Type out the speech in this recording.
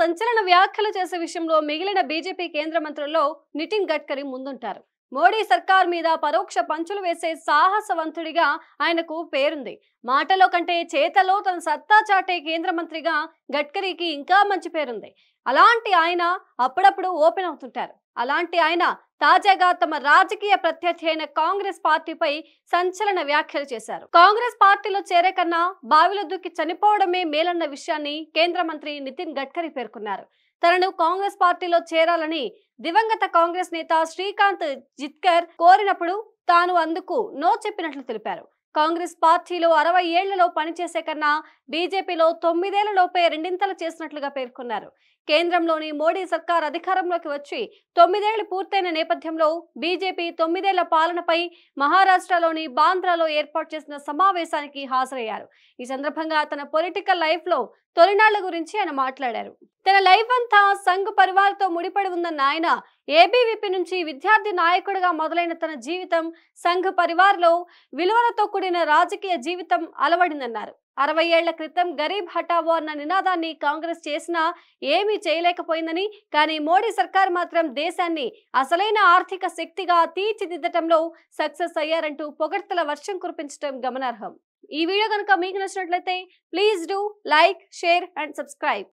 సంచలన వ్యాఖ్యలు చేసే విషయంలో మిగిలిన బీజేపీ కేంద్ర మంత్రుల్లో నితిన్ గడ్కరీ ముందుంటారు మోడీ సర్కార్ మీద పరోక్ష పంచులు వేసే సాహసవంతుడిగా ఆయనకు పేరుంది మాటలో కంటే చేతలో తన సత్తా చాటే కేంద్ర మంత్రిగా గడ్కరీకి ఇంకా మంచి పేరుంది అలాంటి ఆయన అప్పుడప్పుడు ఓపెన్ అవుతుంటారు అలాంటి ఆయన తాజాగా తమ రాజకీయ ప్రత్యర్థి అయిన కాంగ్రెస్ పార్టీపై సంచలన వ్యాఖ్యలు చేశారు కాంగ్రెస్ పార్టీలో చేరే కన్నా బావిలో దూకి చనిపోవడమే మేలన్న విషయాన్ని కేంద్ర మంత్రి నితిన్ గడ్కరీ పేర్కొన్నారు తనను కాంగ్రెస్ పార్టీలో చేరాలని దివంగత కాంగ్రెస్ నేత శ్రీకాంత్ జిత్కర్ కోరినప్పుడు తాను అందుకు నో చెప్పినట్లు తెలిపారు కాంగ్రెస్ పార్టీలో అరవై ఏళ్లలో పనిచేసే కన్నా బీజేపీలో తొమ్మిదేళ్లలోపే రెండింతలు చేసినట్లుగా పేర్కొన్నారు కేంద్రంలోని మోడీ సర్కార్ అధికారంలోకి వచ్చి తొమ్మిదేళ్లు పూర్తయిన నేపథ్యంలో బీజేపీ తొమ్మిదేళ్ల పాలనపై మహారాష్ట్రలోని బాంద్రాలో ఏర్పాటు చేసిన సమావేశానికి హాజరయ్యారు ఈ సందర్భంగా తన పొలిటికల్ లైఫ్లో తొలినాళ్ల గురించి ఆయన మాట్లాడారు తన లైఫ్ అంతా సంఘ పరివార్తో ముడిపడి ఉందన్న ఆయన ఏబీవీపీ నుంచి విద్యార్థి నాయకుడిగా మొదలైన తన జీవితం సంఘ పరివార్లో విలువలతో కూడిన రాజకీయ జీవితం అలవడిందన్నారు అరవై ఏళ్ల క్రితం గరీబ్ హఠావో అన్న నినాదాన్ని కాంగ్రెస్ చేసినా ఏమీ చేయలేకపోయిందని కానీ మోడీ సర్కార్ మాత్రం దేశాన్ని అసలైన ఆర్థిక శక్తిగా తీర్చిదిద్దటంలో సక్సెస్ అయ్యారంటూ పొగడ్తల వర్షం కురిపించడం గమనార్హం ఈ వీడియో కనుక మీకు నచ్చినట్లయితే please do like share and subscribe